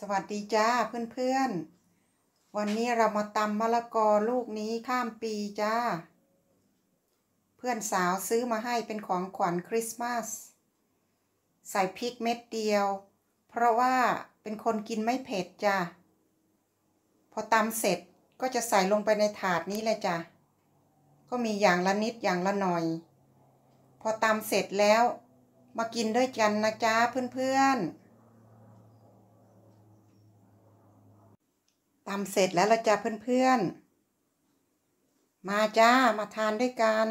สวัสดีจ้าเพื่อนๆ วันนี้เรามาตำมะละกอลูกนี้ข้ามปีจ้าเพื่อนสาวซื้อมาให้เป็นของขวัญคริสต์มาสใส่พริกเม็ดเดียว เพราะว่าเป็นคนกินไม่เผ็ดจ้าพอตำเสร็จก็จะใส่ลงไปในถาดนี้เลยจ้าก็มีอย่างละนิดอย่างละหน่อย พอตำเสร็จแล้ว มากินด้วยกันนะจ้าเพื่อนๆตำเสร็จแล้วละจ้ะเพื่อนๆมาจ้ามาทานด้วยกัน